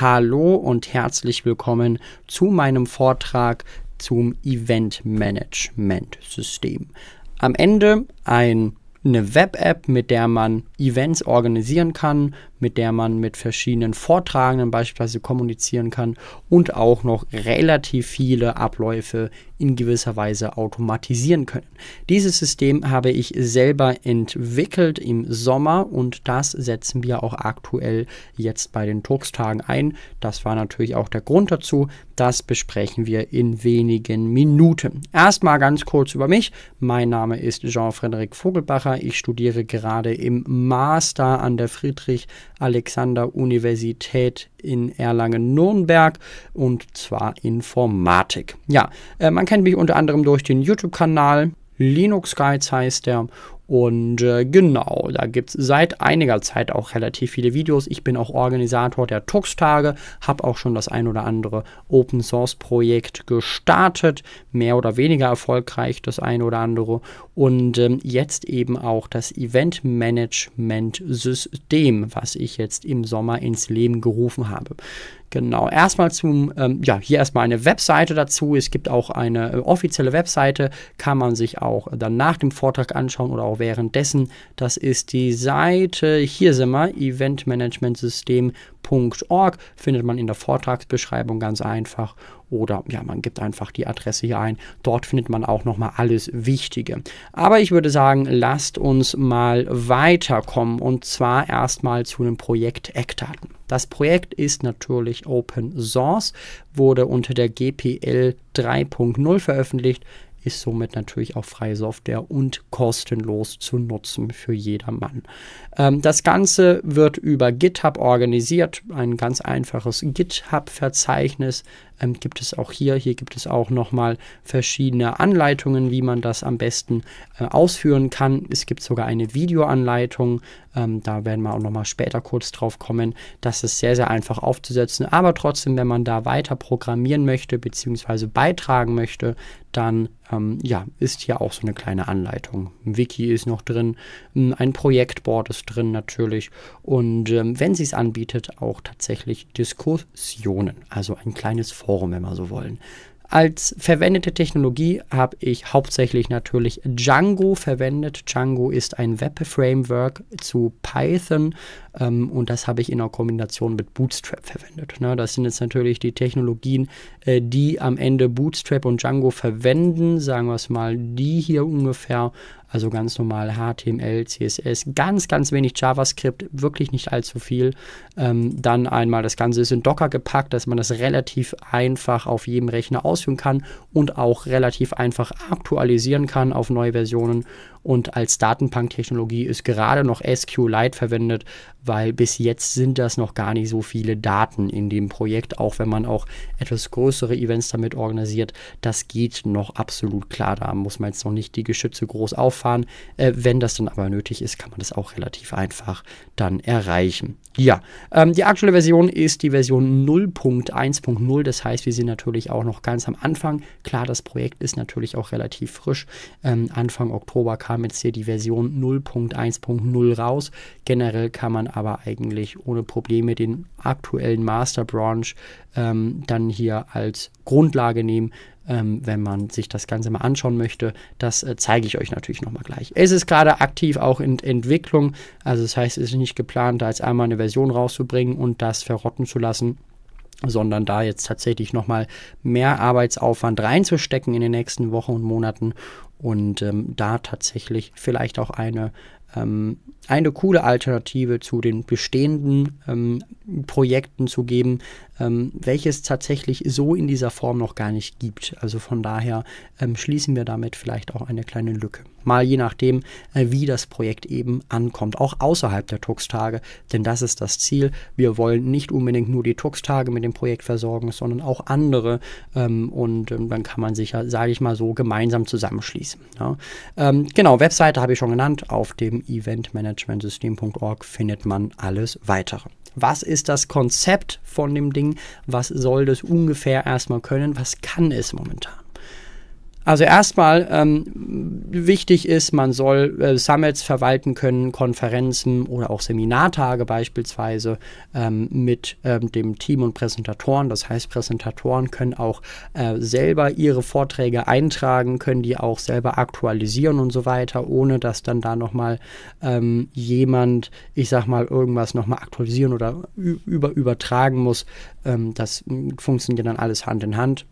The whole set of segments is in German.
Hallo und herzlich willkommen zu meinem Vortrag zum Event Management System. Am Ende ein, eine Web-App, mit der man Events organisieren kann, mit der man mit verschiedenen Vortragenden beispielsweise kommunizieren kann und auch noch relativ viele Abläufe in gewisser Weise automatisieren können. Dieses System habe ich selber entwickelt im Sommer und das setzen wir auch aktuell jetzt bei den Talkstagen ein. Das war natürlich auch der Grund dazu. Das besprechen wir in wenigen Minuten. Erstmal ganz kurz über mich. Mein Name ist Jean-Frédéric Vogelbacher. Ich studiere gerade im Master an der Friedrich Alexander-Universität in Erlangen-Nürnberg und zwar Informatik. Ja, äh, man kennt mich unter anderem durch den YouTube-Kanal. Linux Guides heißt der und äh, genau, da gibt es seit einiger Zeit auch relativ viele Videos. Ich bin auch Organisator der Tux-Tage, habe auch schon das ein oder andere Open-Source-Projekt gestartet, mehr oder weniger erfolgreich das ein oder andere. Und ähm, jetzt eben auch das Event-Management-System, was ich jetzt im Sommer ins Leben gerufen habe. Genau, erstmal zum, ähm, ja, hier erstmal eine Webseite dazu. Es gibt auch eine äh, offizielle Webseite, kann man sich auch dann nach dem Vortrag anschauen oder auch währenddessen. Das ist die Seite, hier sind wir, eventmanagementsystem.com www.ecom.org findet man in der Vortragsbeschreibung ganz einfach oder ja, man gibt einfach die Adresse hier ein. Dort findet man auch nochmal alles Wichtige. Aber ich würde sagen, lasst uns mal weiterkommen und zwar erstmal zu den Projekt-Eckdaten. Das Projekt ist natürlich Open Source, wurde unter der GPL 3.0 veröffentlicht, ist somit natürlich auch freie Software und kostenlos zu nutzen für jedermann. Ähm, das Ganze wird über GitHub organisiert, ein ganz einfaches GitHub-Verzeichnis ähm, gibt es auch hier. Hier gibt es auch nochmal verschiedene Anleitungen, wie man das am besten äh, ausführen kann. Es gibt sogar eine Videoanleitung, ähm, da werden wir auch nochmal später kurz drauf kommen. Das ist sehr, sehr einfach aufzusetzen, aber trotzdem, wenn man da weiter programmieren möchte bzw. beitragen möchte, dann ähm, ja, ist hier auch so eine kleine Anleitung. Ein Wiki ist noch drin, ähm, ein Projektboard ist drin natürlich. Und ähm, wenn sie es anbietet, auch tatsächlich Diskussionen, also ein kleines Forum, wenn wir so wollen. Als verwendete Technologie habe ich hauptsächlich natürlich Django verwendet. Django ist ein Web-Framework zu Python ähm, und das habe ich in der Kombination mit Bootstrap verwendet. Na, ne? das sind jetzt natürlich die Technologien, äh, die am Ende Bootstrap und Django verwenden, sagen wir es mal, die hier ungefähr also ganz normal HTML, CSS, ganz, ganz wenig JavaScript, wirklich nicht allzu viel. Ähm, dann einmal das Ganze ist in Docker gepackt, dass man das relativ einfach auf jedem Rechner ausführen kann und auch relativ einfach aktualisieren kann auf neue Versionen und als Datenbanktechnologie ist gerade noch SQLite verwendet, weil bis jetzt sind das noch gar nicht so viele Daten in dem Projekt, auch wenn man auch etwas größere Events damit organisiert. Das geht noch absolut klar. Da muss man jetzt noch nicht die Geschütze groß auffahren. Äh, wenn das dann aber nötig ist, kann man das auch relativ einfach dann erreichen. Ja, ähm, die aktuelle Version ist die Version 0.1.0. Das heißt, wir sind natürlich auch noch ganz am Anfang. Klar, das Projekt ist natürlich auch relativ frisch. Ähm, Anfang Oktober kam kam jetzt hier die Version 0.1.0 raus. Generell kann man aber eigentlich ohne Probleme den aktuellen Master Branch ähm, dann hier als Grundlage nehmen, ähm, wenn man sich das Ganze mal anschauen möchte. Das äh, zeige ich euch natürlich nochmal gleich. Es ist gerade aktiv auch in Entwicklung, also das heißt, es ist nicht geplant, da jetzt einmal eine Version rauszubringen und das verrotten zu lassen sondern da jetzt tatsächlich nochmal mehr Arbeitsaufwand reinzustecken in den nächsten Wochen und Monaten und ähm, da tatsächlich vielleicht auch eine ähm, eine coole Alternative zu den bestehenden ähm, Projekten zu geben, ähm, welches tatsächlich so in dieser Form noch gar nicht gibt. Also von daher ähm, schließen wir damit vielleicht auch eine kleine Lücke. Mal je nachdem, äh, wie das Projekt eben ankommt, auch außerhalb der Tux-Tage, denn das ist das Ziel. Wir wollen nicht unbedingt nur die Tux-Tage mit dem Projekt versorgen, sondern auch andere ähm, und ähm, dann kann man sich ja, sage ich mal so, gemeinsam zusammenschließen. Ja. genau, Webseite habe ich schon genannt, auf dem eventmanagementsystem.org findet man alles weitere. Was ist das Konzept von dem Ding? Was soll das ungefähr erstmal können? Was kann es momentan? Also erstmal ähm, wichtig ist, man soll äh, Summits verwalten können, Konferenzen oder auch Seminartage beispielsweise ähm, mit ähm, dem Team und Präsentatoren. Das heißt, Präsentatoren können auch äh, selber ihre Vorträge eintragen, können die auch selber aktualisieren und so weiter, ohne dass dann da nochmal ähm, jemand, ich sag mal, irgendwas nochmal aktualisieren oder über übertragen muss. Ähm, das hm, funktioniert dann alles Hand in Hand.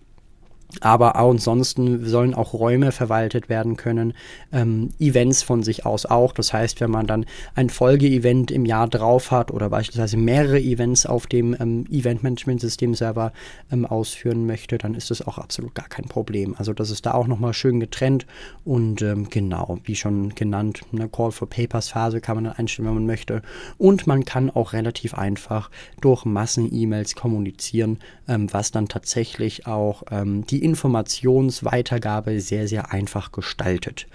Aber auch ansonsten sollen auch Räume verwaltet werden können, ähm, Events von sich aus auch. Das heißt, wenn man dann ein Folgeevent im Jahr drauf hat oder beispielsweise mehrere Events auf dem ähm, Event-Management-System selber ähm, ausführen möchte, dann ist das auch absolut gar kein Problem. Also das ist da auch nochmal schön getrennt und ähm, genau, wie schon genannt, eine Call for Papers-Phase kann man dann einstellen, wenn man möchte. Und man kann auch relativ einfach durch Massen-E-Mails kommunizieren, ähm, was dann tatsächlich auch ähm, die die Informationsweitergabe sehr, sehr einfach gestaltet.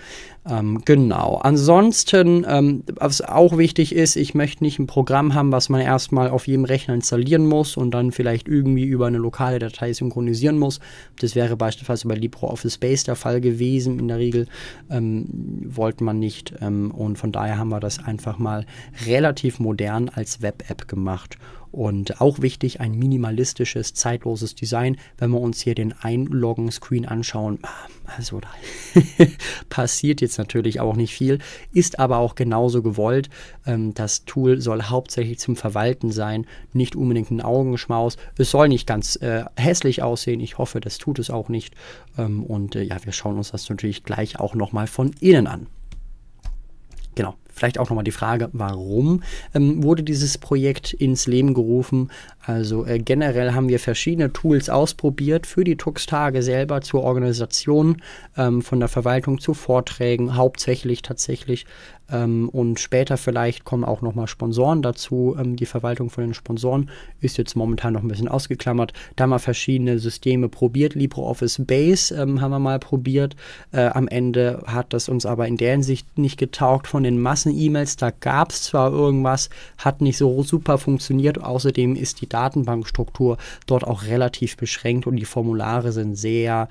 Ähm, genau. Ansonsten, ähm, was auch wichtig ist, ich möchte nicht ein Programm haben, was man erstmal auf jedem Rechner installieren muss und dann vielleicht irgendwie über eine lokale Datei synchronisieren muss. Das wäre beispielsweise bei LibreOffice Base der Fall gewesen. In der Regel ähm, wollte man nicht. Ähm, und von daher haben wir das einfach mal relativ modern als Web-App gemacht. Und auch wichtig, ein minimalistisches, zeitloses Design. Wenn wir uns hier den Einloggen-Screen anschauen, ah, also da passiert jetzt natürlich auch nicht viel, ist aber auch genauso gewollt. Ähm, das Tool soll hauptsächlich zum Verwalten sein, nicht unbedingt ein Augenschmaus. Es soll nicht ganz äh, hässlich aussehen. Ich hoffe, das tut es auch nicht. Ähm, und äh, ja, wir schauen uns das natürlich gleich auch nochmal von innen an. Genau vielleicht auch nochmal die Frage, warum ähm, wurde dieses Projekt ins Leben gerufen? Also äh, generell haben wir verschiedene Tools ausprobiert für die Tux-Tage selber zur Organisation, ähm, von der Verwaltung zu Vorträgen, hauptsächlich tatsächlich. Ähm, und später vielleicht kommen auch nochmal Sponsoren dazu. Ähm, die Verwaltung von den Sponsoren ist jetzt momentan noch ein bisschen ausgeklammert. Da haben wir verschiedene Systeme probiert. LibreOffice Base ähm, haben wir mal probiert. Äh, am Ende hat das uns aber in der Hinsicht nicht getaugt von den Massen-E-Mails. Da gab es zwar irgendwas, hat nicht so super funktioniert. Außerdem ist die Datenbankstruktur dort auch relativ beschränkt und die Formulare sind sehr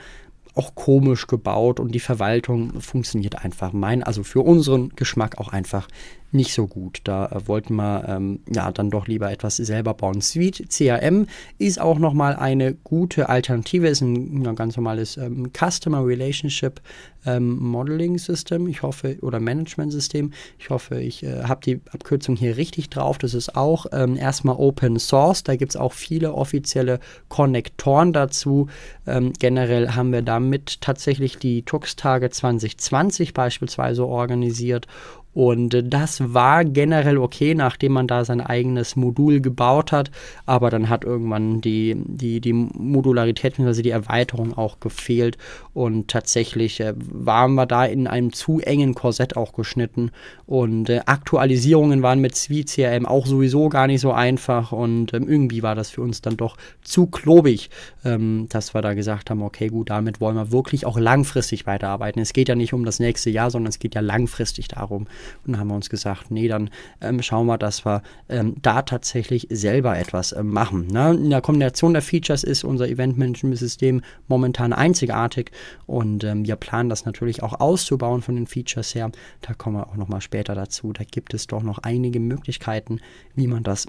auch komisch gebaut und die Verwaltung funktioniert einfach mein, also für unseren Geschmack auch einfach nicht so gut. Da äh, wollten wir ähm, ja dann doch lieber etwas selber bauen. Suite CRM ist auch nochmal eine gute Alternative, ist ein, ein ganz normales ähm, Customer Relationship ähm, Modeling System, ich hoffe, oder Management System. Ich hoffe, ich äh, habe die Abkürzung hier richtig drauf. Das ist auch ähm, erstmal Open Source. Da gibt es auch viele offizielle Konnektoren dazu. Ähm, generell haben wir damit tatsächlich die Tux-Tage 2020 beispielsweise organisiert und äh, das war generell okay, nachdem man da sein eigenes Modul gebaut hat. Aber dann hat irgendwann die, die, die Modularität bzw. die Erweiterung auch gefehlt. Und tatsächlich äh, waren wir da in einem zu engen Korsett auch geschnitten. Und äh, Aktualisierungen waren mit Sweet CRM auch sowieso gar nicht so einfach. Und ähm, irgendwie war das für uns dann doch zu klobig, ähm, dass wir da gesagt haben, okay, gut, damit wollen wir wirklich auch langfristig weiterarbeiten. Es geht ja nicht um das nächste Jahr, sondern es geht ja langfristig darum, und dann haben wir uns gesagt, nee, dann ähm, schauen wir, dass wir ähm, da tatsächlich selber etwas ähm, machen. Ne? In der Kombination der Features ist unser Event-Management-System momentan einzigartig und ähm, wir planen das natürlich auch auszubauen von den Features her. Da kommen wir auch nochmal später dazu. Da gibt es doch noch einige Möglichkeiten, wie man das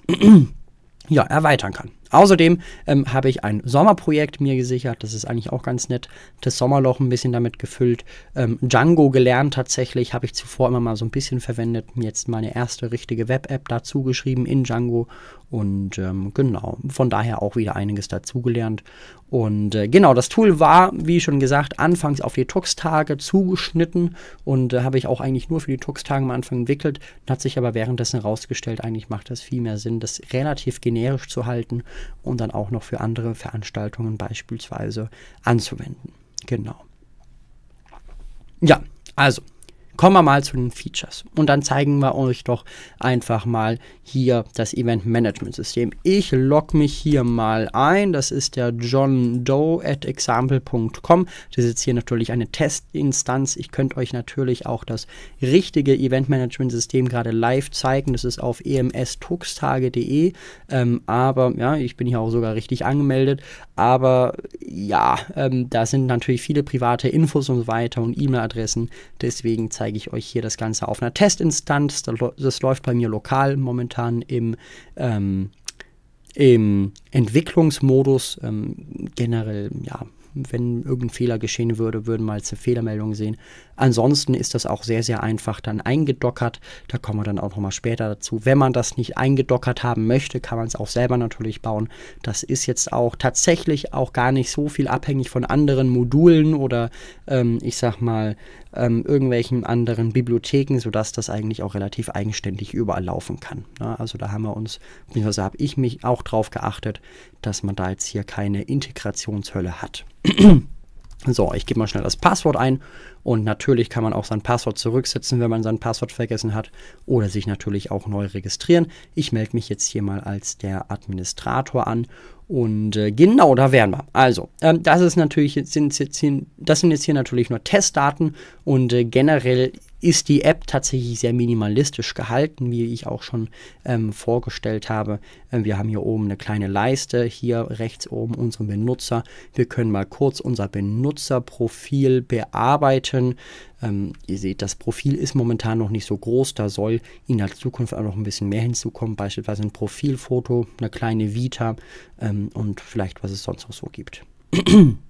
ja, erweitern kann. Außerdem ähm, habe ich ein Sommerprojekt mir gesichert. Das ist eigentlich auch ganz nett. Das Sommerloch ein bisschen damit gefüllt. Ähm, Django gelernt tatsächlich, habe ich zuvor immer mal so ein bisschen verwendet. Jetzt meine erste richtige Web-App dazu geschrieben in Django. Und ähm, genau, von daher auch wieder einiges dazugelernt. Und äh, genau, das Tool war, wie schon gesagt, anfangs auf die Tux-Tage zugeschnitten und äh, habe ich auch eigentlich nur für die Tux-Tage am Anfang entwickelt. Hat sich aber währenddessen herausgestellt, eigentlich macht das viel mehr Sinn, das relativ generisch zu halten und dann auch noch für andere Veranstaltungen beispielsweise anzuwenden. Genau. Ja, also Kommen wir mal zu den Features und dann zeigen wir euch doch einfach mal hier das Event Management System. Ich logge mich hier mal ein, das ist der John Doe at example.com. Das ist jetzt hier natürlich eine Testinstanz. Ich könnte euch natürlich auch das richtige Event Management System gerade live zeigen. Das ist auf emstuxtage.de, ähm, aber ja, ich bin hier auch sogar richtig angemeldet. Aber ja, ähm, da sind natürlich viele private Infos und so weiter und E-Mail-Adressen. Deswegen zeige zeige ich euch hier das Ganze auf einer Testinstanz. Das, läuft bei mir lokal momentan im, ähm, im Entwicklungsmodus. Ähm, generell, ja, wenn irgendein Fehler geschehen würde, würden wir als eine Fehlermeldung sehen. Ansonsten ist das auch sehr, sehr einfach dann eingedockert. Da kommen wir dann auch nochmal später dazu. Wenn man das nicht eingedockert haben möchte, kann man es auch selber natürlich bauen. Das ist jetzt auch tatsächlich auch gar nicht so viel abhängig von anderen Modulen oder ähm, ich sag mal ähm, irgendwelchen anderen Bibliotheken, sodass das eigentlich auch relativ eigenständig überall laufen kann. Ne? Also da haben wir uns, beziehungsweise habe ich mich auch darauf geachtet, dass man da jetzt hier keine Integrationshölle hat. So, ich gebe mal schnell das Passwort ein und natürlich kann man auch sein Passwort zurücksetzen, wenn man sein Passwort vergessen hat oder sich natürlich auch neu registrieren. Ich melde mich jetzt hier mal als der Administrator an und äh, genau, da wären wir. Also, ähm, das ist natürlich, sind jetzt hier, das sind jetzt hier natürlich nur Testdaten und äh, generell ist die App tatsächlich sehr minimalistisch gehalten, wie ich auch schon ähm, vorgestellt habe. Ähm, wir haben hier oben eine kleine Leiste, hier rechts oben unseren Benutzer. Wir können mal kurz unser Benutzerprofil bearbeiten. Ähm, ihr seht, das Profil ist momentan noch nicht so groß. Da soll in der Zukunft auch noch ein bisschen mehr hinzukommen. Beispielsweise ein Profilfoto, eine kleine Vita ähm, und vielleicht was es sonst noch so gibt.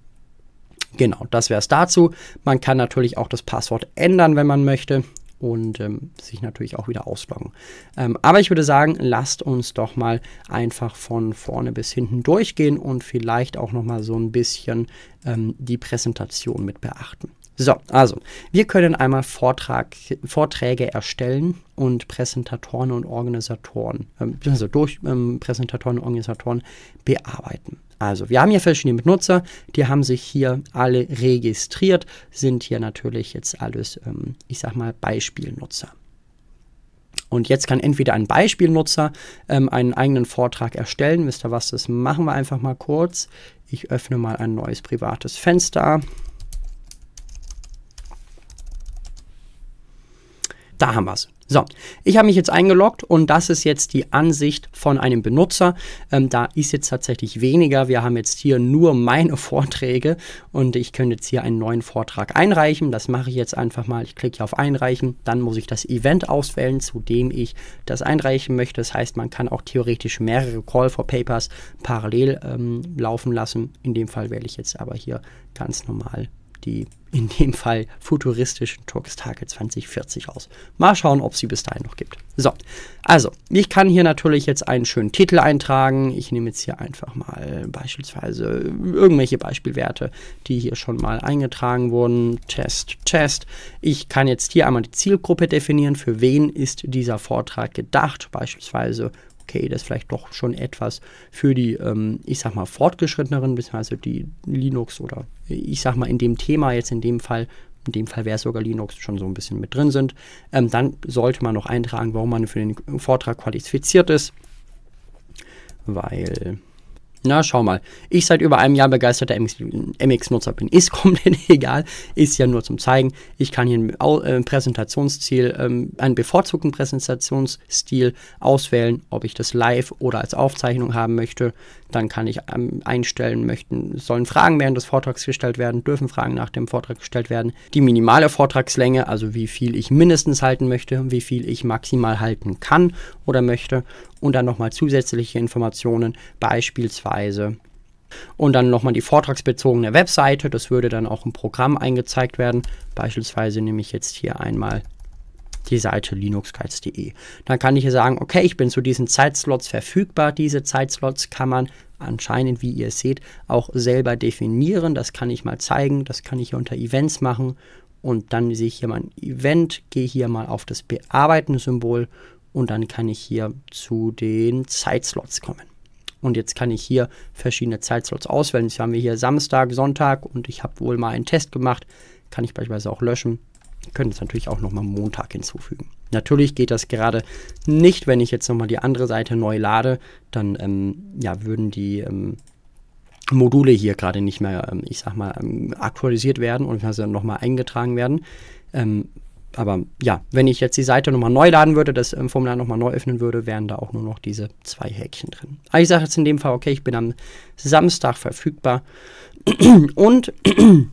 Genau, das wäre es dazu. Man kann natürlich auch das Passwort ändern, wenn man möchte und ähm, sich natürlich auch wieder ausloggen. Ähm, aber ich würde sagen, lasst uns doch mal einfach von vorne bis hinten durchgehen und vielleicht auch noch mal so ein bisschen ähm, die Präsentation mit beachten. So, also, wir können einmal Vortrag, Vorträge erstellen und Präsentatoren und Organisatoren, äh, also durch ähm, Präsentatoren und Organisatoren bearbeiten. Also, wir haben hier verschiedene Benutzer, die haben sich hier alle registriert, sind hier natürlich jetzt alles, ähm, ich sag mal, Beispielnutzer. Und jetzt kann entweder ein Beispielnutzer ähm, einen eigenen Vortrag erstellen. Wisst ihr was, das machen wir einfach mal kurz. Ich öffne mal ein neues privates Fenster. Da haben wir es. So, ich habe mich jetzt eingeloggt und das ist jetzt die Ansicht von einem Benutzer. Ähm, da ist jetzt tatsächlich weniger. Wir haben jetzt hier nur meine Vorträge und ich könnte jetzt hier einen neuen Vortrag einreichen. Das mache ich jetzt einfach mal. Ich klicke hier auf Einreichen. Dann muss ich das Event auswählen, zu dem ich das einreichen möchte. Das heißt, man kann auch theoretisch mehrere Call for Papers parallel ähm, laufen lassen. In dem Fall wähle ich jetzt aber hier ganz normal die in dem Fall futuristischen Todestage 2040 aus. Mal schauen, ob sie bis dahin noch gibt. So, also, ich kann hier natürlich jetzt einen schönen Titel eintragen. Ich nehme jetzt hier einfach mal beispielsweise irgendwelche Beispielwerte, die hier schon mal eingetragen wurden. Test, Test. Ich kann jetzt hier einmal die Zielgruppe definieren, für wen ist dieser Vortrag gedacht, beispielsweise okay, das ist vielleicht doch schon etwas für die, ähm, ich sag mal, fortgeschritteneren, beziehungsweise die Linux oder ich sag mal in dem Thema jetzt in dem Fall, in dem Fall wäre es sogar Linux schon so ein bisschen mit drin sind, ähm, dann sollte man noch eintragen, warum man für den Vortrag qualifiziert ist, weil na, schau mal. Ich seit über einem Jahr begeisterter MX-Nutzer MX bin. Ist komplett egal. Ist ja nur zum Zeigen. Ich kann hier äh, ein Präsentationsziel, ähm, einen bevorzugten Präsentationsstil auswählen, ob ich das live oder als Aufzeichnung haben möchte. Dann kann ich ähm, einstellen möchten, sollen Fragen während des Vortrags gestellt werden, dürfen Fragen nach dem Vortrag gestellt werden. Die minimale Vortragslänge, also wie viel ich mindestens halten möchte, wie viel ich maximal halten kann oder möchte. Und dann nochmal zusätzliche Informationen, beispielsweise Preise. Und dann nochmal die vortragsbezogene Webseite. Das würde dann auch im Programm eingezeigt werden. Beispielsweise nehme ich jetzt hier einmal die Seite linuxguides.de. Dann kann ich hier sagen, okay, ich bin zu diesen Zeitslots verfügbar. Diese Zeitslots kann man anscheinend, wie ihr seht, auch selber definieren. Das kann ich mal zeigen. Das kann ich hier unter Events machen. Und dann sehe ich hier mein Event, gehe hier mal auf das Bearbeiten-Symbol und dann kann ich hier zu den Zeitslots kommen. Und jetzt kann ich hier verschiedene Zeitslots auswählen. Jetzt haben wir hier Samstag, Sonntag und ich habe wohl mal einen Test gemacht. Kann ich beispielsweise auch löschen. können es natürlich auch nochmal Montag hinzufügen. Natürlich geht das gerade nicht, wenn ich jetzt nochmal die andere Seite neu lade, dann ähm, ja, würden die ähm, Module hier gerade nicht mehr, ähm, ich sag mal, ähm, aktualisiert werden und also nochmal eingetragen werden. Ähm, aber ja, wenn ich jetzt die Seite nochmal neu laden würde, das ähm, Formular nochmal neu öffnen würde, wären da auch nur noch diese zwei Häkchen drin. Aber ich sage jetzt in dem Fall, okay, ich bin am Samstag verfügbar. Und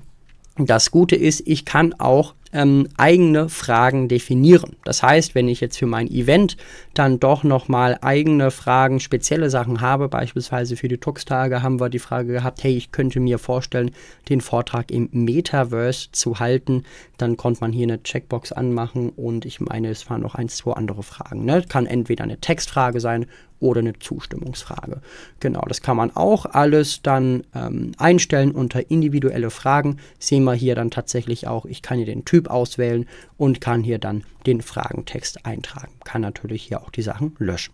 das Gute ist, ich kann auch ähm, eigene Fragen definieren. Das heißt, wenn ich jetzt für mein Event dann doch nochmal eigene Fragen, spezielle Sachen habe, beispielsweise für die Tux-Tage haben wir die Frage gehabt, hey, ich könnte mir vorstellen, den Vortrag im Metaverse zu halten, dann konnte man hier eine Checkbox anmachen und ich meine, es waren noch ein, zwei andere Fragen. Ne? Kann entweder eine Textfrage sein oder eine Zustimmungsfrage. Genau, das kann man auch alles dann ähm, einstellen unter individuelle Fragen. Sehen wir hier dann tatsächlich auch, ich kann hier den Typ Typ auswählen und kann hier dann den Fragentext eintragen. Kann natürlich hier auch die Sachen löschen.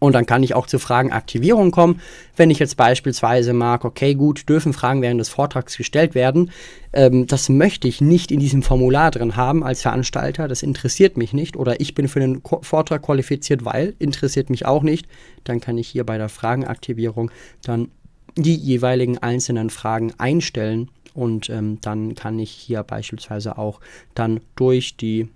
Und dann kann ich auch zu Fragenaktivierung kommen. Wenn ich jetzt beispielsweise mag, okay, gut, dürfen Fragen während des Vortrags gestellt werden. Ähm, das möchte ich nicht in diesem Formular drin haben als Veranstalter. Das interessiert mich nicht. Oder ich bin für den Ko Vortrag qualifiziert, weil interessiert mich auch nicht. Dann kann ich hier bei der Fragenaktivierung dann die jeweiligen einzelnen Fragen einstellen und ähm, dann kann ich hier beispielsweise auch dann durch die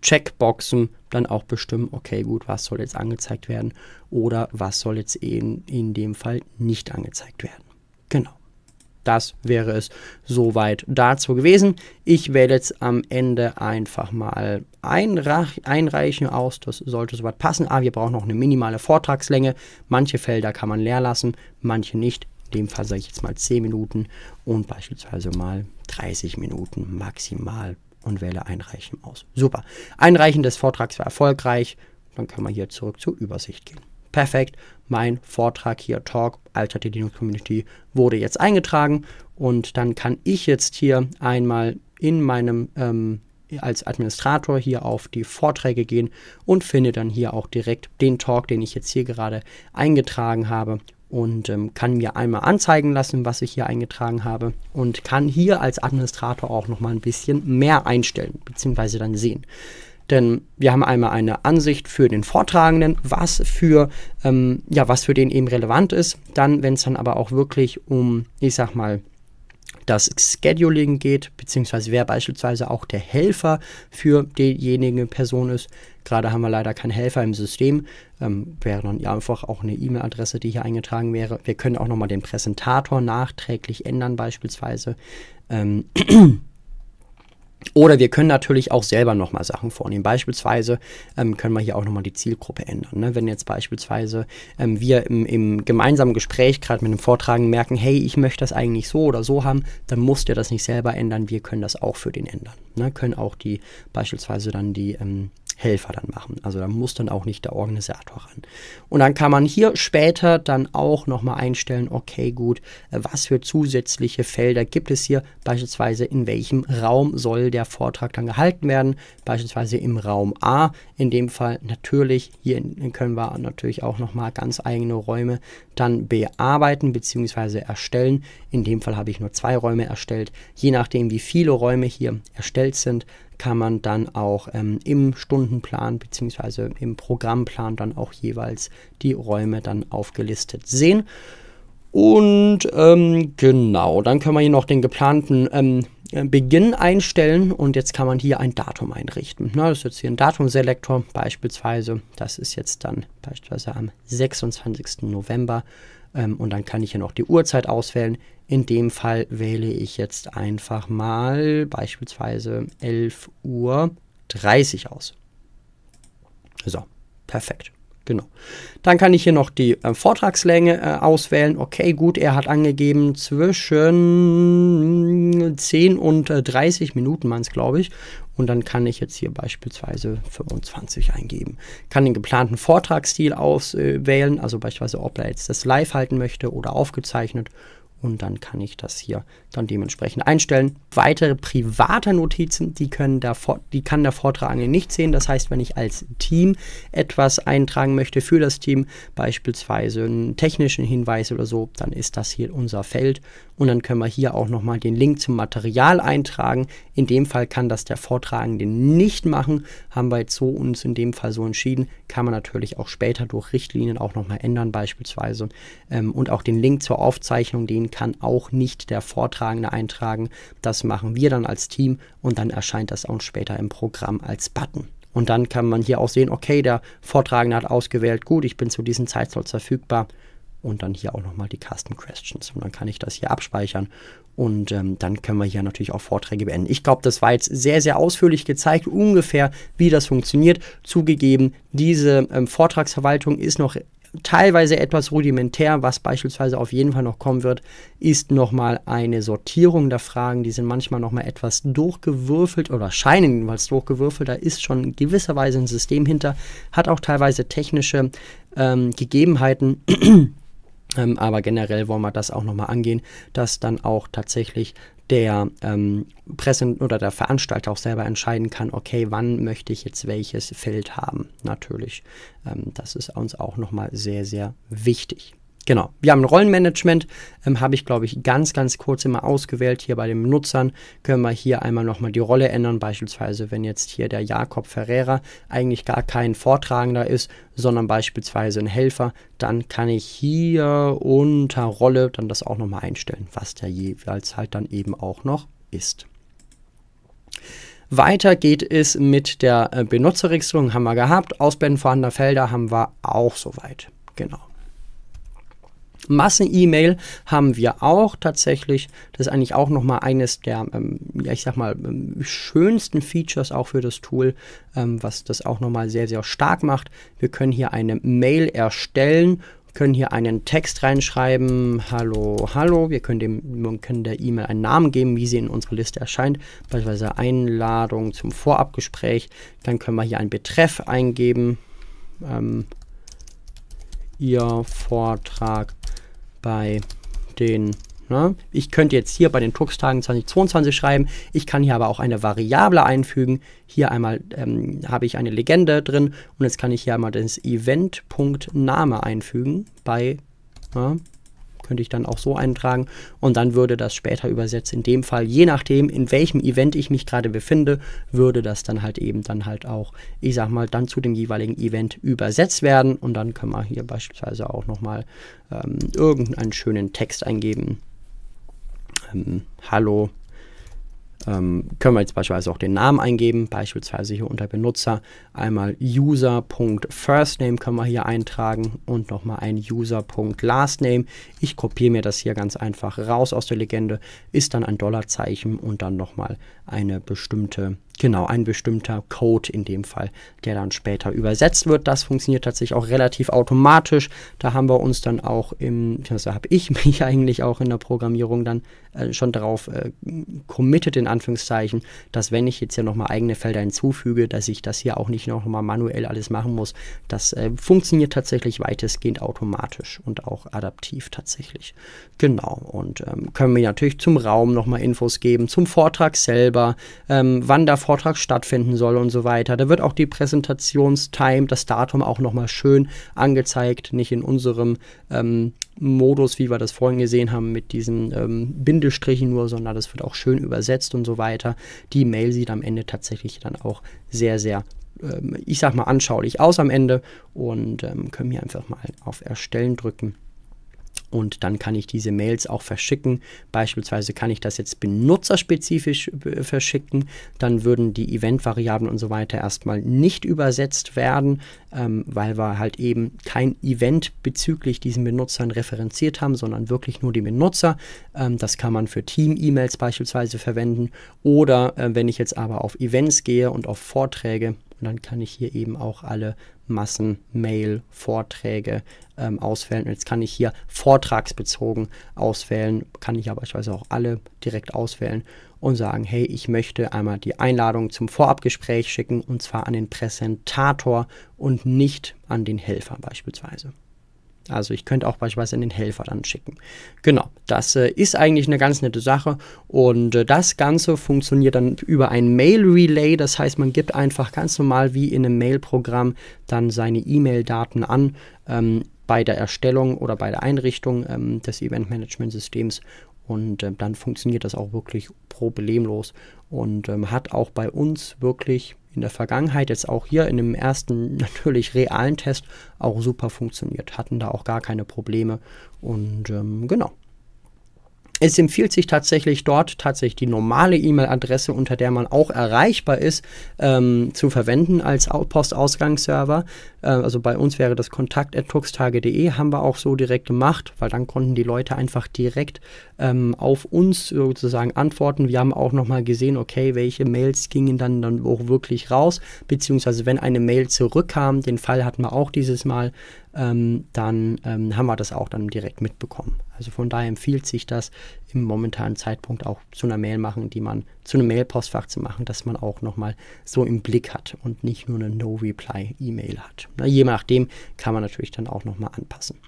Checkboxen dann auch bestimmen, okay, gut, was soll jetzt angezeigt werden oder was soll jetzt eben in dem Fall nicht angezeigt werden. Genau. Das wäre es soweit dazu gewesen. Ich werde jetzt am Ende einfach mal einreichen aus. Das sollte soweit passen. Ah, wir brauchen noch eine minimale Vortragslänge. Manche Felder kann man leer lassen, manche nicht dem Fall sage ich jetzt mal 10 Minuten und beispielsweise mal 30 Minuten maximal und wähle Einreichen aus. Super. Einreichen des Vortrags war erfolgreich. Dann kann man hier zurück zur Übersicht gehen. Perfekt. Mein Vortrag hier, Talk, Alter Linux Community, wurde jetzt eingetragen und dann kann ich jetzt hier einmal in meinem ähm, als Administrator hier auf die Vorträge gehen und finde dann hier auch direkt den Talk, den ich jetzt hier gerade eingetragen habe und ähm, kann mir einmal anzeigen lassen, was ich hier eingetragen habe und kann hier als Administrator auch noch mal ein bisschen mehr einstellen bzw. dann sehen. Denn wir haben einmal eine Ansicht für den Vortragenden, was für, ähm, ja, was für den eben relevant ist. Dann, wenn es dann aber auch wirklich um, ich sag mal, das Scheduling geht, beziehungsweise wer beispielsweise auch der Helfer für diejenige Person ist. Gerade haben wir leider keinen Helfer im System, ähm, wäre dann einfach auch eine E-Mail-Adresse, die hier eingetragen wäre. Wir können auch nochmal den Präsentator nachträglich ändern beispielsweise. Ähm, Oder wir können natürlich auch selber nochmal Sachen vornehmen. Beispielsweise ähm, können wir hier auch nochmal die Zielgruppe ändern. Ne? Wenn jetzt beispielsweise ähm, wir im, im, gemeinsamen Gespräch gerade mit dem Vortragen merken, hey, ich möchte das eigentlich so oder so haben, dann muss der das nicht selber ändern. Wir können das auch für den ändern. Ne? Können auch die beispielsweise dann die ähm, Helfer dann machen. Also da muss dann auch nicht der Organisator ran. Und dann kann man hier später dann auch nochmal einstellen, okay gut, äh, was für zusätzliche Felder gibt es hier, beispielsweise in welchem Raum soll der Vortrag dann gehalten werden, beispielsweise im Raum A. In dem Fall natürlich, hier können wir natürlich auch nochmal ganz eigene Räume dann bearbeiten bzw. erstellen. In dem Fall habe ich nur zwei Räume erstellt. Je nachdem, wie viele Räume hier erstellt sind, kann man dann auch ähm, im Stundenplan bzw. im Programmplan dann auch jeweils die Räume dann aufgelistet sehen. Und ähm, genau, dann können wir hier noch den geplanten ähm, äh, Beginn einstellen und jetzt kann man hier ein Datum einrichten. Na, das ist jetzt hier ein Datumselektor beispielsweise. Das ist jetzt dann beispielsweise am 26. November ähm, und dann kann ich hier noch die Uhrzeit auswählen. In dem Fall wähle ich jetzt einfach mal beispielsweise 11.30 Uhr aus. So, perfekt. Genau. Dann kann ich hier noch die äh, Vortragslänge äh, auswählen. Okay, gut, er hat angegeben zwischen 10 und äh, 30 Minuten waren es, glaube ich. Und dann kann ich jetzt hier beispielsweise 25 eingeben. Kann den geplanten Vortragsstil auswählen, also beispielsweise, ob er jetzt das live halten möchte oder aufgezeichnet und dann kann ich das hier dann dementsprechend einstellen. Weitere private Notizen, die, können der, die kann der Vortragende nicht sehen. Das heißt, wenn ich als Team etwas eintragen möchte für das Team, beispielsweise einen technischen Hinweis oder so, dann ist das hier unser Feld und dann können wir hier auch nochmal den Link zum Material eintragen. In dem Fall kann das der Vortragende nicht machen. Haben wir jetzt so uns in dem Fall so entschieden. Kann man natürlich auch später durch Richtlinien auch nochmal ändern beispielsweise. Ähm, und auch den Link zur Aufzeichnung, den kann auch nicht der Vortragende eintragen. Das machen wir dann als Team und dann erscheint das auch später im Programm als Button. Und dann kann man hier auch sehen, okay, der Vortragende hat ausgewählt, gut, ich bin zu diesem Zeitslot verfügbar und dann hier auch nochmal die Custom Questions. Und dann kann ich das hier abspeichern und ähm, dann können wir hier natürlich auch Vorträge beenden. Ich glaube, das war jetzt sehr, sehr ausführlich gezeigt, ungefähr wie das funktioniert. Zugegeben, diese ähm, Vortragsverwaltung ist noch teilweise etwas rudimentär, was beispielsweise auf jeden Fall noch kommen wird, ist nochmal eine Sortierung der Fragen. Die sind manchmal nochmal etwas durchgewürfelt oder scheinen jedenfalls durchgewürfelt. Da ist schon gewisserweise ein System hinter, hat auch teilweise technische ähm, Gegebenheiten. Ähm, aber generell wollen wir das auch nochmal angehen, dass dann auch tatsächlich der ähm, Präsent oder der Veranstalter auch selber entscheiden kann, okay, wann möchte ich jetzt welches Feld haben, natürlich. Ähm, das ist uns auch nochmal sehr, sehr wichtig. Genau, wir haben ein Rollenmanagement, ähm, habe ich glaube ich ganz, ganz kurz immer ausgewählt. Hier bei den Nutzern können wir hier einmal nochmal die Rolle ändern. Beispielsweise, wenn jetzt hier der Jakob Ferreira eigentlich gar kein Vortragender ist, sondern beispielsweise ein Helfer, dann kann ich hier unter Rolle dann das auch nochmal einstellen, was der jeweils halt dann eben auch noch ist. Weiter geht es mit der äh, Benutzerregistrierung, haben wir gehabt. Ausblenden vorhandener Felder haben wir auch soweit. Genau. Massen-E-Mail haben wir auch tatsächlich. Das ist eigentlich auch nochmal eines der, ähm, ja, ich sag mal, ähm, schönsten Features auch für das Tool, ähm, was das auch nochmal sehr, sehr stark macht. Wir können hier eine Mail erstellen können hier einen Text reinschreiben, hallo, hallo. Wir können, dem, können der E-Mail einen Namen geben, wie sie in unserer Liste erscheint, beispielsweise Einladung zum Vorabgespräch. Dann können wir hier einen Betreff eingeben, ähm, Ihr Vortrag bei den ne? ich könnte jetzt hier bei den Druckstagen 2022 schreiben. Ich kann hier aber auch eine Variable einfügen. Hier einmal ähm, habe ich eine Legende drin und jetzt kann ich hier einmal das Event.name einfügen bei ja, ne? könnte ich dann auch so eintragen und dann würde das später übersetzt. In dem Fall, je nachdem, in welchem Event ich mich gerade befinde, würde das dann halt eben dann halt auch, ich sag mal, dann zu dem jeweiligen Event übersetzt werden und dann können wir hier beispielsweise auch nochmal ähm, irgendeinen schönen Text eingeben. Ähm, Hallo ähm, können wir jetzt beispielsweise auch den Namen eingeben, beispielsweise hier unter Benutzer einmal user.firstname können wir hier eintragen und nochmal ein user.lastname. Ich kopiere mir das hier ganz einfach raus aus der Legende, ist dann ein Dollarzeichen und dann nochmal eine bestimmte Genau, ein bestimmter Code in dem Fall, der dann später übersetzt wird. Das funktioniert tatsächlich auch relativ automatisch. Da haben wir uns dann auch im, also habe ich mich eigentlich auch in der Programmierung dann äh, schon darauf äh, committed, in Anführungszeichen, dass wenn ich jetzt hier nochmal eigene Felder hinzufüge, dass ich das hier auch nicht nochmal manuell alles machen muss. Das äh, funktioniert tatsächlich weitestgehend automatisch und auch adaptiv tatsächlich. Genau, und ähm, können wir natürlich zum Raum nochmal Infos geben, zum Vortrag selber, ähm, wann davon Vortrag stattfinden soll und so weiter. Da wird auch die Präsentationstime, das Datum auch nochmal schön angezeigt, nicht in unserem ähm, Modus, wie wir das vorhin gesehen haben, mit diesen ähm, Bindestrichen nur, sondern das wird auch schön übersetzt und so weiter. Die Mail sieht am Ende tatsächlich dann auch sehr, sehr ähm, ich sag mal, anschaulich aus am Ende und ähm, können hier einfach mal auf Erstellen drücken und dann kann ich diese Mails auch verschicken. Beispielsweise kann ich das jetzt benutzerspezifisch äh, verschicken. Dann würden die Event-Variablen und so weiter erstmal nicht übersetzt werden, ähm, weil wir halt eben kein Event bezüglich diesen Benutzern referenziert haben, sondern wirklich nur die Benutzer. Ähm, das kann man für Team-E-Mails beispielsweise verwenden. Oder äh, wenn ich jetzt aber auf Events gehe und auf Vorträge und dann kann ich hier eben auch alle Massen, Mail, Vorträge ähm, auswählen. jetzt kann ich hier vortragsbezogen auswählen, kann ich aber beispielsweise auch alle direkt auswählen und sagen, hey, ich möchte einmal die Einladung zum Vorabgespräch schicken und zwar an den Präsentator und nicht an den Helfer beispielsweise. Also ich könnte auch beispielsweise einen Helfer dann schicken. Genau, das äh, ist eigentlich eine ganz nette Sache und äh, das Ganze funktioniert dann über ein Mail-Relay. Das heißt, man gibt einfach ganz normal wie in einem Mail-Programm dann seine E-Mail-Daten an ähm, bei der Erstellung oder bei der Einrichtung ähm, des Event-Management-Systems und äh, dann funktioniert das auch wirklich problemlos und ähm, hat auch bei uns wirklich in der Vergangenheit jetzt auch hier in dem ersten natürlich realen Test auch super funktioniert, hatten da auch gar keine Probleme und ähm, genau. Es empfiehlt sich tatsächlich dort tatsächlich die normale E-Mail-Adresse, unter der man auch erreichbar ist, ähm, zu verwenden als Postausgangsserver. Äh, also bei uns wäre das kontakt.tuxtage.de, haben wir auch so direkt gemacht, weil dann konnten die Leute einfach direkt ähm, auf uns sozusagen antworten. Wir haben auch nochmal gesehen, okay, welche Mails gingen dann, dann auch wirklich raus, beziehungsweise wenn eine Mail zurückkam, den Fall hatten wir auch dieses Mal, ähm, dann ähm, haben wir das auch dann direkt mitbekommen. Also von daher empfiehlt sich das im momentanen Zeitpunkt auch zu einer Mail machen, die man zu einem Mail-Postfach zu machen, dass man auch nochmal so im Blick hat und nicht nur eine No-Reply-E-Mail hat. Na, je nachdem kann man natürlich dann auch nochmal anpassen.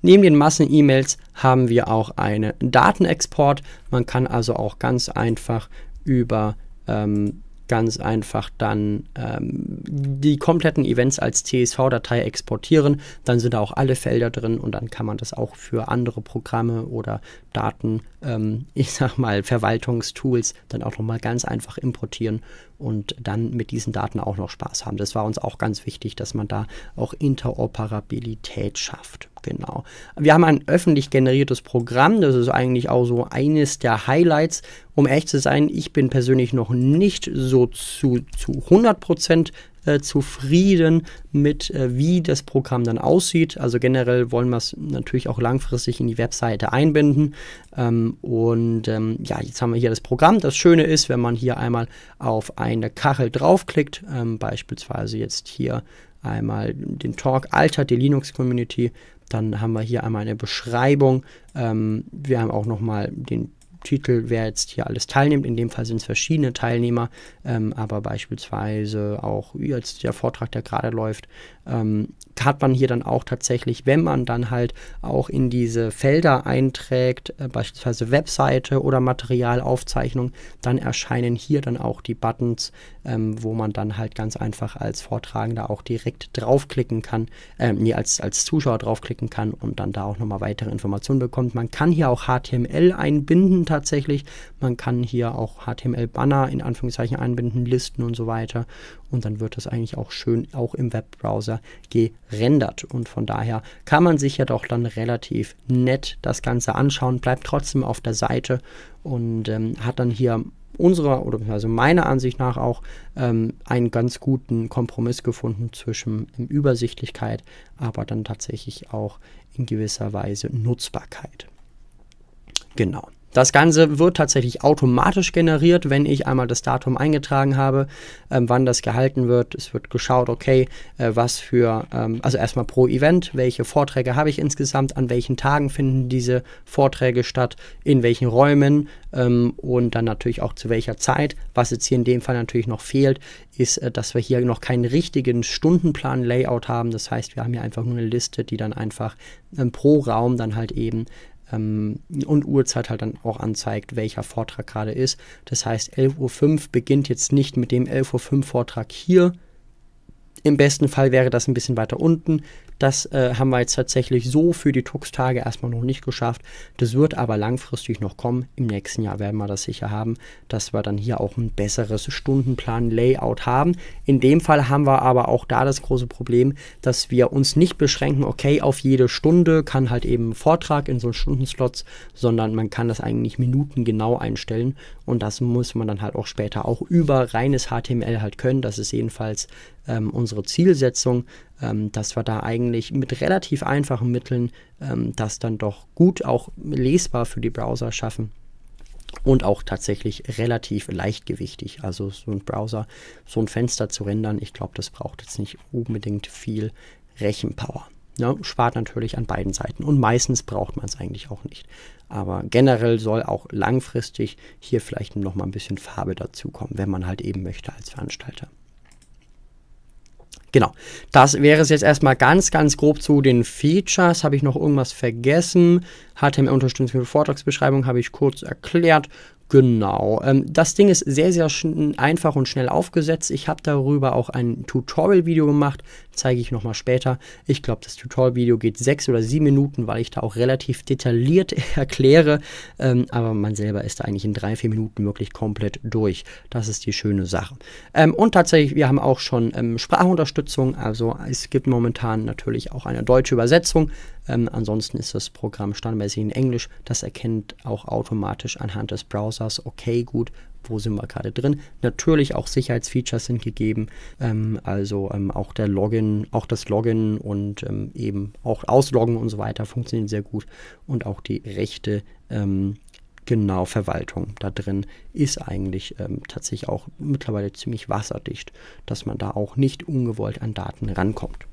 Neben den Massen-E-Mails haben wir auch einen Datenexport. Man kann also auch ganz einfach über ähm, ganz einfach dann ähm, die kompletten Events als CSV-Datei exportieren. Dann sind da auch alle Felder drin und dann kann man das auch für andere Programme oder Daten, ähm, ich sag mal, Verwaltungstools dann auch nochmal ganz einfach importieren und dann mit diesen Daten auch noch Spaß haben. Das war uns auch ganz wichtig, dass man da auch Interoperabilität schafft. Genau. Wir haben ein öffentlich generiertes Programm. Das ist eigentlich auch so eines der Highlights. Um echt zu sein, ich bin persönlich noch nicht so zu, zu 100% äh, zufrieden mit, äh, wie das Programm dann aussieht. Also generell wollen wir es natürlich auch langfristig in die Webseite einbinden. Ähm, und ähm, ja, jetzt haben wir hier das Programm. Das Schöne ist, wenn man hier einmal auf eine Kachel draufklickt, ähm, beispielsweise jetzt hier einmal den Talk Alter, die Linux Community, dann haben wir hier einmal eine Beschreibung. Ähm, wir haben auch nochmal den Titel, wer jetzt hier alles teilnimmt. In dem Fall sind es verschiedene Teilnehmer, ähm, aber beispielsweise auch jetzt der Vortrag, der gerade läuft, ähm, hat man hier dann auch tatsächlich, wenn man dann halt auch in diese Felder einträgt, äh, beispielsweise Webseite oder Materialaufzeichnung, dann erscheinen hier dann auch die Buttons ähm, wo man dann halt ganz einfach als Vortragender auch direkt draufklicken kann, ähm, nee, als, als Zuschauer draufklicken kann und dann da auch nochmal weitere Informationen bekommt. Man kann hier auch HTML einbinden tatsächlich. Man kann hier auch HTML-Banner in Anführungszeichen einbinden, Listen und so weiter. Und dann wird das eigentlich auch schön auch im Webbrowser gerendert. Und von daher kann man sich ja doch dann relativ nett das Ganze anschauen, bleibt trotzdem auf der Seite und ähm, hat dann hier unserer oder also meiner Ansicht nach auch ähm, einen ganz guten Kompromiss gefunden zwischen Übersichtlichkeit, aber dann tatsächlich auch in gewisser Weise Nutzbarkeit. Genau. Das Ganze wird tatsächlich automatisch generiert, wenn ich einmal das Datum eingetragen habe, ähm, wann das gehalten wird. Es wird geschaut, okay, äh, was für, ähm, also erstmal pro Event, welche Vorträge habe ich insgesamt, an welchen Tagen finden diese Vorträge statt, in welchen Räumen ähm, und dann natürlich auch zu welcher Zeit. Was jetzt hier in dem Fall natürlich noch fehlt, ist, äh, dass wir hier noch keinen richtigen Stundenplan-Layout haben. Das heißt, wir haben hier einfach nur eine Liste, die dann einfach ähm, pro Raum dann halt eben ähm, und Uhrzeit halt dann auch anzeigt, welcher Vortrag gerade ist. Das heißt, 11.05 Uhr beginnt jetzt nicht mit dem 11.05 Uhr Vortrag hier. Im besten Fall wäre das ein bisschen weiter unten. Das äh, haben wir jetzt tatsächlich so für die Tux-Tage erstmal noch nicht geschafft. Das wird aber langfristig noch kommen. Im nächsten Jahr werden wir das sicher haben, dass wir dann hier auch ein besseres Stundenplan-Layout haben. In dem Fall haben wir aber auch da das große Problem, dass wir uns nicht beschränken, okay, auf jede Stunde kann halt eben Vortrag in so Stundenslots, sondern man kann das eigentlich minutengenau einstellen und das muss man dann halt auch später auch über reines HTML halt können. Das ist jedenfalls ähm, unsere Zielsetzung, ähm, dass wir da eigentlich mit relativ einfachen Mitteln ähm, das dann doch gut auch lesbar für die Browser schaffen und auch tatsächlich relativ leichtgewichtig. Also so ein Browser, so ein Fenster zu rendern, ich glaube, das braucht jetzt nicht unbedingt viel Rechenpower. Ja, ne? spart natürlich an beiden Seiten und meistens braucht man es eigentlich auch nicht. Aber generell soll auch langfristig hier vielleicht nochmal ein bisschen Farbe dazukommen, wenn man halt eben möchte als Veranstalter. Genau, das wäre es jetzt erstmal ganz, ganz grob zu den Features. Habe ich noch irgendwas vergessen? HTML-Unterstützung für Vortragsbeschreibung habe ich kurz erklärt. Genau. Ähm, das Ding ist sehr, sehr einfach und schnell aufgesetzt. Ich habe darüber auch ein Tutorial-Video gemacht zeige ich nochmal später. Ich glaube, das Tutorial-Video geht sechs oder sieben Minuten, weil ich da auch relativ detailliert erkläre. Ähm, aber man selber ist da eigentlich in drei, vier Minuten wirklich komplett durch. Das ist die schöne Sache. Ähm, und tatsächlich, wir haben auch schon ähm, Sprachunterstützung. Also es gibt momentan natürlich auch eine deutsche Übersetzung. Ähm, ansonsten ist das Programm standardmäßig in Englisch. Das erkennt auch automatisch anhand des Browsers, okay, gut, wo sind wir gerade drin. Natürlich auch Sicherheitsfeatures sind gegeben, ähm, also ähm, auch der Login, auch das Login und ähm, eben auch Ausloggen und so weiter funktionieren sehr gut und auch die Rechte ähm, genau Verwaltung da drin ist eigentlich ähm, tatsächlich auch mittlerweile ziemlich wasserdicht, dass man da auch nicht ungewollt an Daten rankommt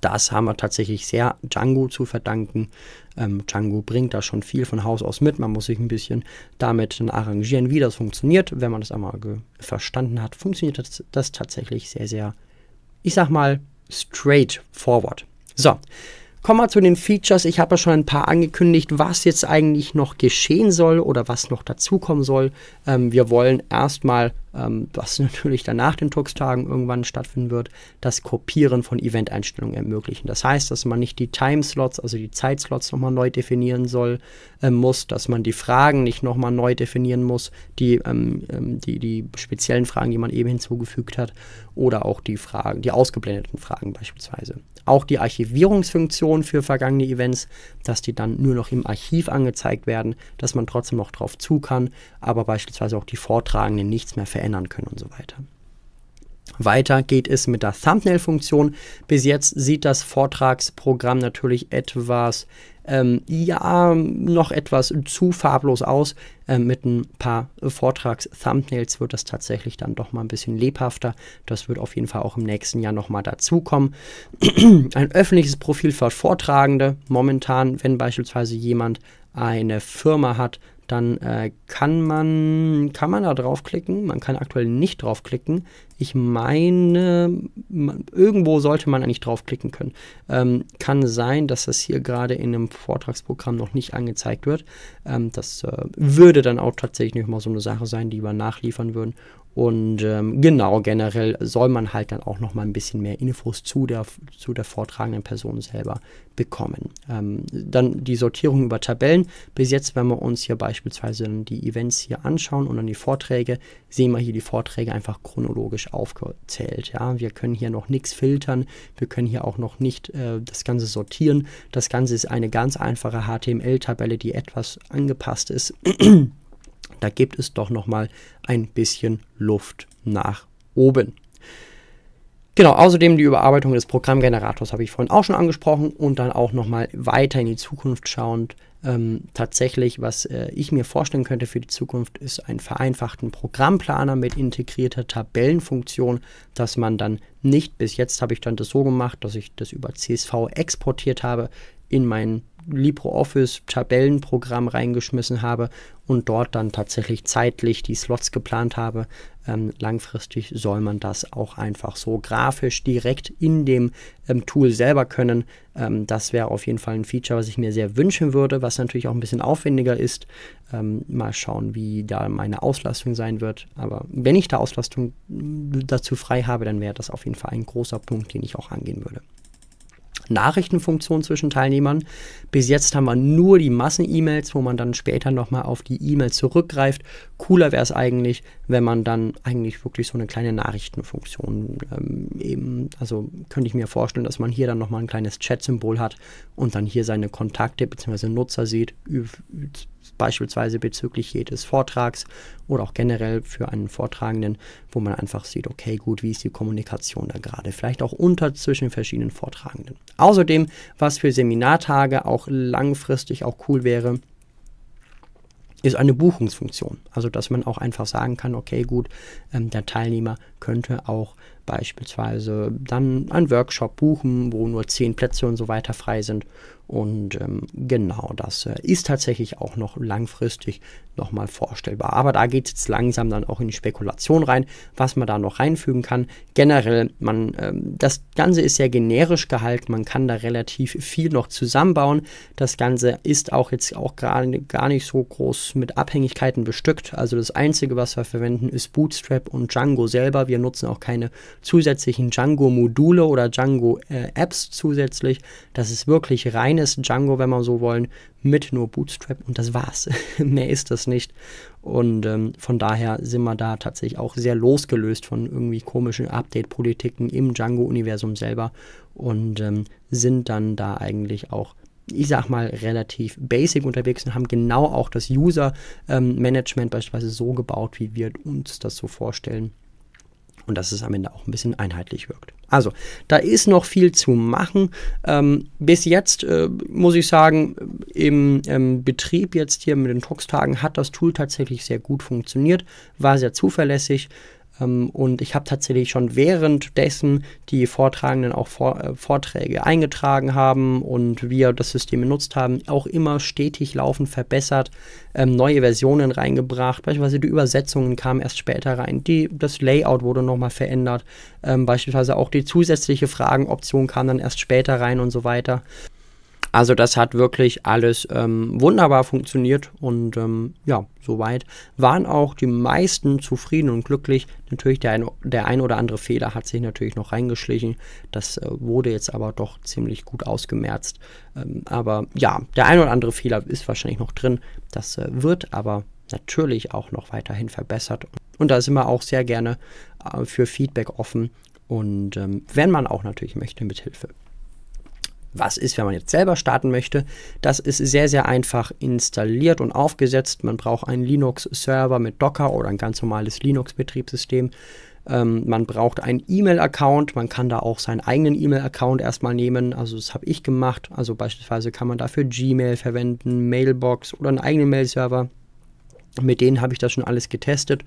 das haben wir tatsächlich sehr Django zu verdanken. Ähm, Django bringt da schon viel von Haus aus mit. Man muss sich ein bisschen damit arrangieren, wie das funktioniert. Wenn man das einmal verstanden hat, funktioniert das, das tatsächlich sehr, sehr, ich sag mal, straightforward. So, Kommen wir zu den Features. Ich habe ja schon ein paar angekündigt, was jetzt eigentlich noch geschehen soll oder was noch dazukommen soll. Ähm, wir wollen erstmal ähm, was natürlich dann nach den Tux-Tagen irgendwann stattfinden wird, das Kopieren von Eventeinstellungen ermöglichen. Das heißt, dass man nicht die Timeslots, also die Zeitslots nochmal neu definieren soll, äh, muss, dass man die Fragen nicht nochmal neu definieren muss, die, ähm, ähm, die, die speziellen Fragen, die man eben hinzugefügt hat, oder auch die Fragen, die ausgeblendeten Fragen beispielsweise. Auch die Archivierungsfunktion für vergangene Events, dass die dann nur noch im Archiv angezeigt werden, dass man trotzdem noch drauf zu kann, aber beispielsweise auch die Vortragenden nichts mehr verändern verändern können und so weiter. Weiter geht es mit der Thumbnail-Funktion. Bis jetzt sieht das Vortragsprogramm natürlich etwas, ähm, ja, noch etwas zu farblos aus. Ähm, mit ein paar Vortrags-Thumbnails wird das tatsächlich dann doch mal ein bisschen lebhafter. Das wird auf jeden Fall auch im nächsten Jahr nochmal dazukommen. ein öffentliches Profil für Vortragende. Momentan, wenn beispielsweise jemand eine Firma hat, dann äh, kann, man, kann man da draufklicken. Man kann aktuell nicht draufklicken. Ich meine, man, irgendwo sollte man eigentlich draufklicken können. Ähm, kann sein, dass das hier gerade in einem Vortragsprogramm noch nicht angezeigt wird. Ähm, das äh, würde dann auch tatsächlich mal so eine Sache sein, die wir nachliefern würden und ähm, genau, generell soll man halt dann auch noch mal ein bisschen mehr Infos zu der, zu der vortragenden Person selber bekommen. Ähm, dann die Sortierung über Tabellen. Bis jetzt, wenn wir uns hier beispielsweise die Events hier anschauen und dann die Vorträge, sehen wir hier die Vorträge einfach chronologisch aufgezählt. Ja? Wir können hier noch nichts filtern, wir können hier auch noch nicht äh, das Ganze sortieren. Das Ganze ist eine ganz einfache HTML-Tabelle, die etwas angepasst ist. Da gibt es doch nochmal ein bisschen Luft nach oben. Genau, außerdem die Überarbeitung des Programmgenerators habe ich vorhin auch schon angesprochen und dann auch nochmal weiter in die Zukunft schauend. Ähm, tatsächlich, was äh, ich mir vorstellen könnte für die Zukunft, ist einen vereinfachten Programmplaner mit integrierter Tabellenfunktion, dass man dann nicht, bis jetzt habe ich dann das so gemacht, dass ich das über CSV exportiert habe in meinen LibreOffice-Tabellenprogramm reingeschmissen habe und dort dann tatsächlich zeitlich die Slots geplant habe. Ähm, langfristig soll man das auch einfach so grafisch direkt in dem ähm, Tool selber können. Ähm, das wäre auf jeden Fall ein Feature, was ich mir sehr wünschen würde, was natürlich auch ein bisschen aufwendiger ist. Ähm, mal schauen, wie da meine Auslastung sein wird. Aber wenn ich da Auslastung äh, dazu frei habe, dann wäre das auf jeden Fall ein großer Punkt, den ich auch angehen würde. Nachrichtenfunktion zwischen Teilnehmern. Bis jetzt haben wir nur die Massen-E-Mails, wo man dann später nochmal auf die E-Mails zurückgreift. Cooler wäre es eigentlich, wenn man dann eigentlich wirklich so eine kleine Nachrichtenfunktion ähm, eben, also könnte ich mir vorstellen, dass man hier dann nochmal ein kleines Chat-Symbol hat und dann hier seine Kontakte bzw. Nutzer sieht beispielsweise bezüglich jedes Vortrags oder auch generell für einen Vortragenden, wo man einfach sieht, okay, gut, wie ist die Kommunikation da gerade, vielleicht auch unter zwischen verschiedenen Vortragenden. Außerdem, was für Seminartage auch langfristig auch cool wäre, ist eine Buchungsfunktion. Also, dass man auch einfach sagen kann, okay, gut, ähm, der Teilnehmer könnte auch beispielsweise dann einen Workshop buchen, wo nur zehn Plätze und so weiter frei sind und ähm, genau, das äh, ist tatsächlich auch noch langfristig nochmal vorstellbar. Aber da geht es jetzt langsam dann auch in die Spekulation rein, was man da noch reinfügen kann. Generell, man, ähm, das Ganze ist sehr generisch gehalten, man kann da relativ viel noch zusammenbauen. Das Ganze ist auch jetzt auch gerade gar nicht so groß mit Abhängigkeiten bestückt. Also das Einzige, was wir verwenden, ist Bootstrap und Django selber. Wir nutzen auch keine zusätzlichen Django-Module oder Django-Apps äh, zusätzlich. Das ist wirklich rein reines Django, wenn man so wollen, mit nur Bootstrap und das war's. Mehr ist das nicht. Und ähm, von daher sind wir da tatsächlich auch sehr losgelöst von irgendwie komischen Update-Politiken im Django-Universum selber und ähm, sind dann da eigentlich auch ich sag mal, relativ basic unterwegs und haben genau auch das User-Management ähm, beispielsweise so gebaut, wie wir uns das so vorstellen und dass es am Ende auch ein bisschen einheitlich wirkt. Also, da ist noch viel zu machen. Ähm, bis jetzt äh, muss ich sagen, im, im ähm, Betrieb jetzt hier mit den Druckstagen hat das Tool tatsächlich sehr gut funktioniert, war sehr zuverlässig. Ähm, und ich habe tatsächlich schon währenddessen die Vortragenden auch vor, äh, Vorträge eingetragen haben und wir das System benutzt haben, auch immer stetig laufend verbessert, ähm, neue Versionen reingebracht. Beispielsweise die Übersetzungen kamen erst später rein. Die, das Layout wurde nochmal verändert. Ähm, beispielsweise auch die zusätzliche Fragenoption kam dann erst später rein und so weiter. Also das hat wirklich alles ähm, wunderbar funktioniert und ähm, ja, soweit waren auch die meisten zufrieden und glücklich. Natürlich der ein, der ein oder andere Fehler hat sich natürlich noch reingeschlichen. Das äh, wurde jetzt aber doch ziemlich gut ausgemerzt. Ähm, aber ja, der ein oder andere Fehler ist wahrscheinlich noch drin. Das äh, wird aber natürlich auch noch weiterhin verbessert. Und da sind wir auch sehr gerne äh, für Feedback offen und ähm, wenn man auch natürlich möchte, mit Hilfe. Was ist, wenn man jetzt selber starten möchte? Das ist sehr, sehr einfach installiert und aufgesetzt. Man braucht einen Linux-Server mit Docker oder ein ganz normales Linux-Betriebssystem. Ähm, man braucht einen E-Mail-Account. Man kann da auch seinen eigenen E-Mail-Account erstmal nehmen. Also das habe ich gemacht. Also beispielsweise kann man dafür Gmail verwenden, Mailbox oder einen eigenen Mail-Server. Mit denen habe ich das schon alles getestet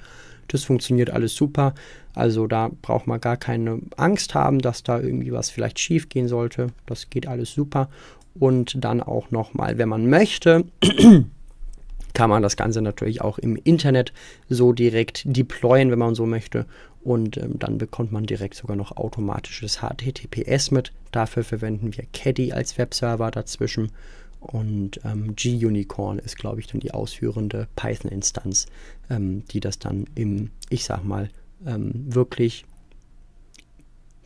das funktioniert alles super. Also da braucht man gar keine Angst haben, dass da irgendwie was vielleicht schief gehen sollte. Das geht alles super. Und dann auch nochmal, wenn man möchte, kann man das Ganze natürlich auch im Internet so direkt deployen, wenn man so möchte. Und ähm, dann bekommt man direkt sogar noch automatisches HTTPS mit. Dafür verwenden wir Caddy als Webserver dazwischen. Und ähm, G-Unicorn ist, glaube ich, dann die ausführende Python-Instanz, ähm, die das dann im, ich sag mal, ähm, wirklich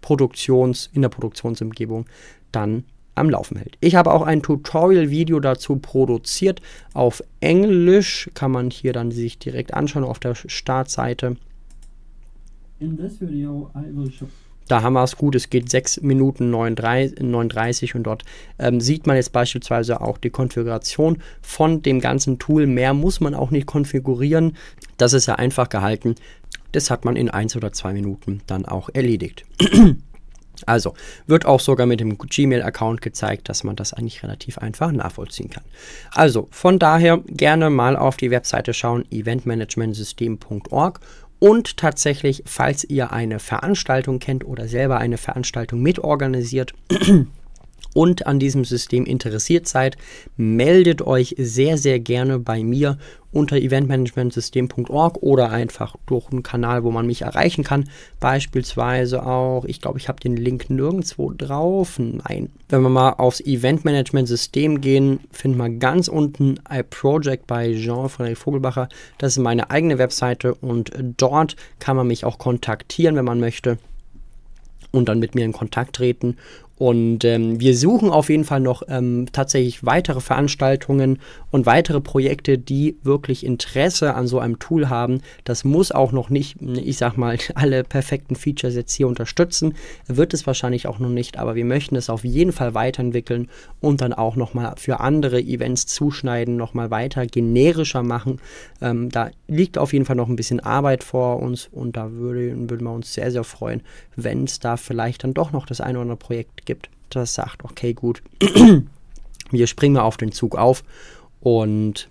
Produktions, in der Produktionsumgebung dann am Laufen hält. Ich habe auch ein Tutorial-Video dazu produziert. Auf Englisch kann man hier dann sich direkt anschauen auf der Startseite. In this video I will show da haben wir es gut, es geht 6 Minuten 39, 39 und dort ähm, sieht man jetzt beispielsweise auch die Konfiguration von dem ganzen Tool. Mehr muss man auch nicht konfigurieren, das ist ja einfach gehalten. Das hat man in 1 oder 2 Minuten dann auch erledigt. Also wird auch sogar mit dem Gmail-Account gezeigt, dass man das eigentlich relativ einfach nachvollziehen kann. Also von daher gerne mal auf die Webseite schauen, eventmanagementsystem.org und tatsächlich, falls ihr eine Veranstaltung kennt oder selber eine Veranstaltung mitorganisiert, und an diesem System interessiert seid, meldet euch sehr, sehr gerne bei mir unter eventmanagementsystem.org oder einfach durch einen Kanal, wo man mich erreichen kann. Beispielsweise auch, ich glaube, ich habe den Link nirgendwo drauf. Nein. Wenn wir mal aufs Eventmanagementsystem gehen, finden wir ganz unten ein iProject bei Jean-Frédéric Vogelbacher. Das ist meine eigene Webseite und dort kann man mich auch kontaktieren, wenn man möchte und dann mit mir in Kontakt treten und ähm, wir suchen auf jeden Fall noch ähm, tatsächlich weitere Veranstaltungen und weitere Projekte, die wirklich Interesse an so einem Tool haben. Das muss auch noch nicht, ich sag mal, alle perfekten Features jetzt hier unterstützen. Wird es wahrscheinlich auch noch nicht, aber wir möchten es auf jeden Fall weiterentwickeln und dann auch nochmal für andere Events zuschneiden, nochmal weiter generischer machen. Ähm, da liegt auf jeden Fall noch ein bisschen Arbeit vor uns und da würde, würden wir uns sehr, sehr freuen, wenn es da vielleicht dann doch noch das eine oder andere Projekt gibt, das sagt, okay, gut, wir springen auf den Zug auf und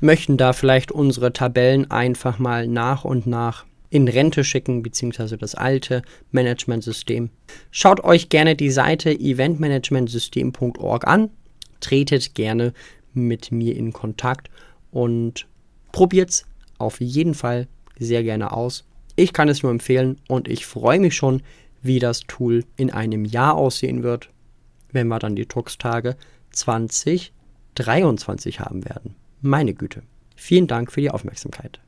möchten da vielleicht unsere Tabellen einfach mal nach und nach in Rente schicken, beziehungsweise das alte Managementsystem. Schaut euch gerne die Seite eventmanagementsystem.org an, tretet gerne mit mir in Kontakt und probiert es auf jeden Fall sehr gerne aus. Ich kann es nur empfehlen und ich freue mich schon, wie das Tool in einem Jahr aussehen wird, wenn wir dann die Druckstage 2023 haben werden. Meine Güte. Vielen Dank für die Aufmerksamkeit.